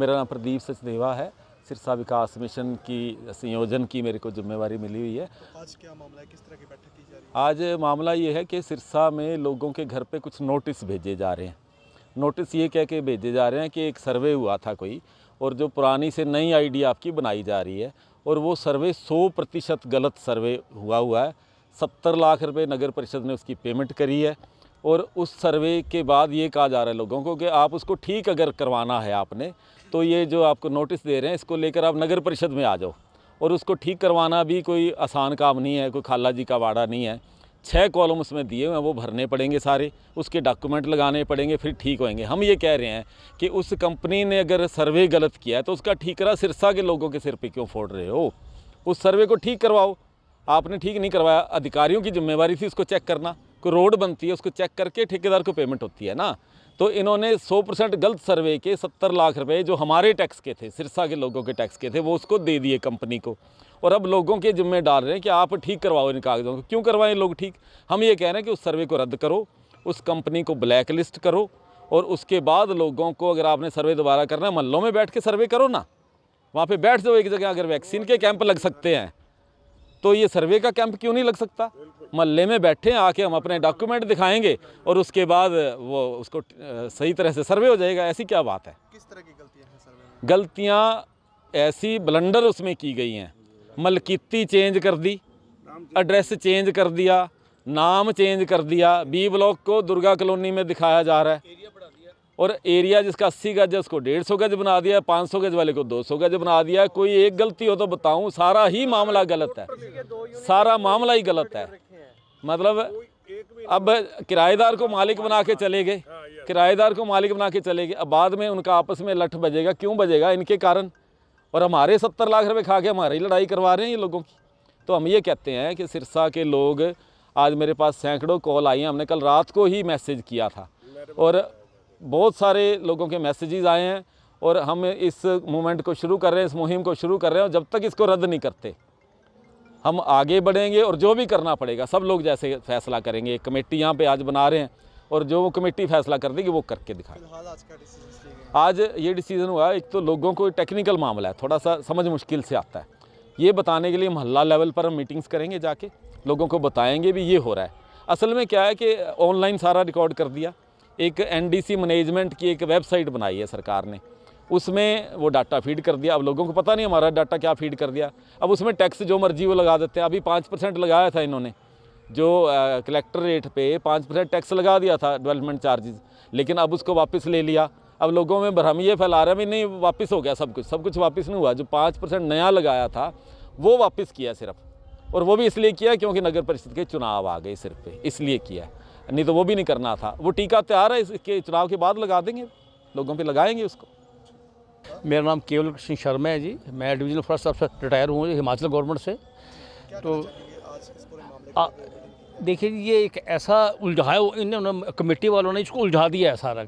मेरा नाम प्रदीप सचदेवा है सिरसा विकास मिशन की संयोजन की मेरे को जिम्मेवारी मिली हुई है आज क्या मामला है किस तरह की बैठक की जा रही है आज मामला ये है कि सिरसा में लोगों के घर पे कुछ नोटिस भेजे जा रहे हैं नोटिस ये कह के भेजे जा रहे हैं कि एक सर्वे हुआ था कोई और जो पुरानी से नई आई आपकी बनाई जा रही है और वो सर्वे सौ प्रतिशत गलत सर्वे हुआ हुआ है सत्तर लाख रुपये नगर परिषद ने उसकी पेमेंट करी है और उस सर्वे के बाद ये कहा जा रहा है लोगों को कि आप उसको ठीक अगर करवाना है आपने तो ये जो आपको नोटिस दे रहे हैं इसको लेकर आप नगर परिषद में आ जाओ और उसको ठीक करवाना भी कोई आसान काम नहीं है कोई खाला जी का वाड़ा नहीं है छः कॉलम उसमें दिए हुए हैं वो भरने पड़ेंगे सारे उसके डॉक्यूमेंट लगाने पड़ेंगे फिर ठीक होएंगे हम ये कह रहे हैं कि उस कंपनी ने अगर सर्वे गलत किया है तो उसका ठीकरा सिरसा के लोगों के सिर पे क्यों फोड़ रहे हो उस सर्वे को ठीक करवाओ आपने ठीक नहीं करवाया अधिकारियों की जिम्मेवारी थी उसको चेक करना कोई रोड बनती है उसको चेक करके ठेकेदार को पेमेंट होती है ना तो इन्होंने 100 परसेंट गलत सर्वे के 70 लाख रुपए जो हमारे टैक्स के थे सिरसा के लोगों के टैक्स के थे वो उसको दे दिए कंपनी को और अब लोगों के जिम्मे डाल रहे हैं कि आप ठीक करवाओ इन कागज़ों को क्यों करवाएं लोग ठीक हम ये कह रहे हैं कि उस सर्वे को रद्द करो उस कंपनी को ब्लैक लिस्ट करो और उसके बाद लोगों को अगर आपने सर्वे दोबारा करना है महलों में बैठ के सर्वे करो ना वहाँ पर बैठ जाओ एक जगह अगर वैक्सीन के कैंप लग सकते हैं तो ये सर्वे का कैंप क्यों नहीं लग सकता महल्ले में बैठे आके हम अपने डॉक्यूमेंट दिखाएंगे और उसके बाद वो उसको सही तरह से सर्वे हो जाएगा ऐसी क्या बात है किस तरह की गलतियाँ हैं सर्वे गलतियाँ ऐसी ब्लंडर उसमें की गई हैं मलकीती चेंज कर दी एड्रेस चेंज कर दिया नाम चेंज कर दिया बी ब्लॉक को दुर्गा कॉलोनी में दिखाया जा रहा है और एरिया जिसका अस्सी गज है उसको डेढ़ सौ गज बना दिया पाँच सौ गज वाले को दो सौ गज बना दिया कोई एक गलती हो तो बताऊँ सारा ही मामला गलत है सारा मामला ही गलत है मतलब अब किराएदार को मालिक बना के चले गए किराएदार को मालिक बना के चले गए अब बाद में उनका आपस में लठ बजेगा क्यों बजेगा इनके कारण और हमारे सत्तर लाख रुपए खा के हमारी लड़ाई करवा रहे हैं ये लोगों की तो हम ये कहते हैं कि सिरसा के लोग आज मेरे पास सैकड़ों कॉल आई हैं हमने कल रात को ही मैसेज किया था और बहुत सारे लोगों के मैसेजेस आए हैं और हम इस मूवमेंट को शुरू कर रहे हैं इस मुहिम को शुरू कर रहे हैं और जब तक इसको रद्द नहीं करते हम आगे बढ़ेंगे और जो भी करना पड़ेगा सब लोग जैसे फैसला करेंगे कमेटी यहाँ पे आज बना रहे हैं और जो वो कमेटी फैसला कर देगी वो करके दिखाएगी आज ये डिसीज़न हुआ एक तो लोगों को टेक्निकल मामला है थोड़ा सा समझ मुश्किल से आता है ये बताने के लिए मोहल्ला लेवल पर हम मीटिंग्स करेंगे जाके लोगों को बताएंगे भी ये हो रहा है असल में क्या है कि ऑनलाइन सारा रिकॉर्ड कर दिया एक एनडीसी मैनेजमेंट की एक वेबसाइट बनाई है सरकार ने उसमें वो डाटा फीड कर दिया अब लोगों को पता नहीं हमारा डाटा क्या फीड कर दिया अब उसमें टैक्स जो मर्जी वो लगा देते हैं अभी पाँच परसेंट लगाया था इन्होंने जो कलेक्टर रेट पे पाँच परसेंट टैक्स लगा दिया था डेवलपमेंट चार्जेस लेकिन अब उसको वापस ले लिया अब लोगों में भ्रम ये फैला रहा है भी नहीं वापस हो गया सब कुछ सब कुछ वापस नहीं हुआ जो पाँच परसेंट नया लगाया था वो वापस किया सिर्फ और वो भी इसलिए किया क्योंकि नगर परिषद के चुनाव आ गए सिर पे इसलिए किया नहीं तो वो भी नहीं करना था वो टीका तैयार है इसके चुनाव के बाद लगा देंगे लोगों पे लगाएंगे उसको मेरा नाम केवल कृष्ण शर्मा है जी मैं डिविजनल फर्स्ट अफसर रिटायर हूँ हिमाचल गवर्नमेंट से तो देखिए ये एक ऐसा उलझाया इन्होंने कमेटी वालों ने इसको उलझा दिया है सारा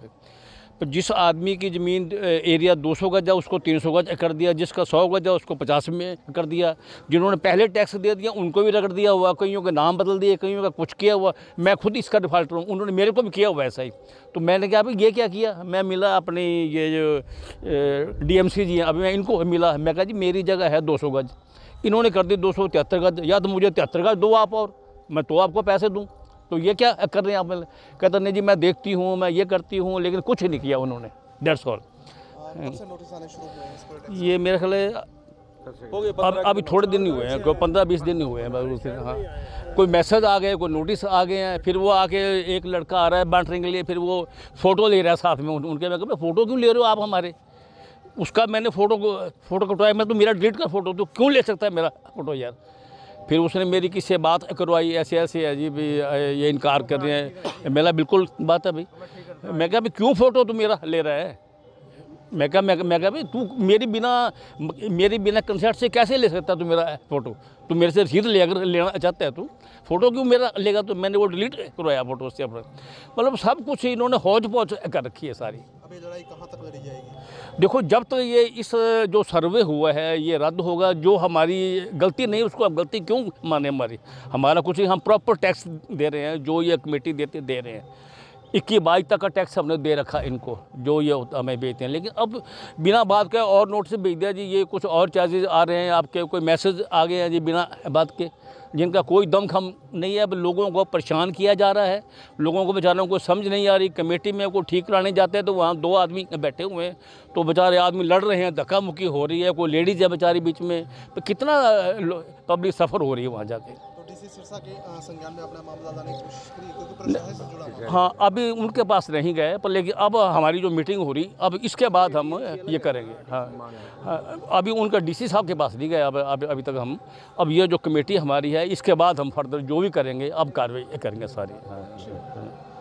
तो जिस आदमी की ज़मीन एरिया 200 गज है उसको 300 गज कर दिया जिसका 100 गज है उसको 50 में कर दिया जिन्होंने पहले टैक्स दे दिया उनको भी रगड़ दिया हुआ कईयों के नाम बदल दिए कईयों का कुछ किया हुआ मैं खुद इसका डिफाल्टर हूँ उन्होंने मेरे को भी किया हुआ ऐसा ही तो मैंने कहा अभी ये क्या किया मैं मिला अपनी ये जो डी एम सी जी हैं अभी मैं इनको मिला मैं कहा जी मेरी जगह है दो गज इन्होंने कर दी दो गज या तो मुझे तिहत्तर गज दो आप और मैं तो आपको पैसे दूँ तो ये क्या कर रहे हैं आप कहते नहीं जी मैं देखती हूँ मैं ये करती हूँ लेकिन कुछ नहीं किया उन्होंने डेट्स ऑल ये मेरे ख्याल अब अभी थोड़े दिन ही हुए हैं कोई पंद्रह बीस दिन ही हुए हैं हाँ कोई मैसेज आ गए कोई नोटिस आ गए हैं फिर वो आके एक लड़का आ रहा है बांटने के लिए फिर वो फ़ोटो ले रहा है साथ में उनके मैं फ़ोटो क्यों ले रहे हो आप हमारे उसका मैंने फ़ोटो को फ़ोटो कटवाया मैं तो मेरा डिलीट का फ़ोटो तो क्यों ले सकता है मेरा फ़ोटो यार फिर उसने मेरी किससे बात करवाई ऐसे ऐसे है जी भी ये इनकार कर रहे हैं मेरा बिल्कुल बात है भाई मैं क्या भी क्यों फ़ोटो तू मेरा ले रहा है मैं कहा मैं मैं कहा भाई तू मेरी बिना मेरी बिना कंसेंट से कैसे ले सकता तू मेरा फ़ोटो तू मेरे से रसीद ले अगर लेना चाहता है तू फ़ोटो क्यों मेरा लेगा तो मैंने वो डिलीट करवाया फ़ोटो उससे अपना मतलब सब कुछ इन्होंने हौज पौज कर रखी है सारी अभी लड़ाई कहाँ तक लड़ी जाएगी देखो जब तक ये इस जो सर्वे हुआ है ये रद्द होगा जो हमारी गलती नहीं उसको अब गलती क्यों माने हमारी हमारा कुछ हम प्रॉपर टैक्स दे रहे हैं जो ये कमेटी देते दे रहे हैं इक्की बाईस तक का टैक्स हमने दे रखा इनको जो ये हमें बेचते हैं लेकिन अब बिना बात के और नोट से बेच दिया जी ये कुछ और चार्जेज आ रहे हैं आपके कोई मैसेज आ गए हैं जी बिना बात के जिनका कोई खम नहीं है अब लोगों को परेशान किया जा रहा है लोगों को बेचारों को समझ नहीं आ रही कमेटी में कोई ठीक कराने जाते हैं तो वहाँ दो आदमी बैठे हुए हैं तो बेचारे आदमी लड़ रहे हैं धक्का मुक्की हो रही है कोई लेडीज़ है बेचारी बीच में तो कितना पब्लिक सफ़र हो रही है वहाँ जाके हाँ अभी उनके पास नहीं गए पर लेकिन अब हमारी जो मीटिंग हो रही अब इसके बाद हम ये करेंगे हाँ, हाँ अभी उनका डीसी साहब के पास नहीं गए अब अभी तक हम अब ये जो कमेटी हमारी है इसके बाद हम फर्दर जो भी करेंगे अब कार्रवाई करेंगे सारी हाँ, हाँ।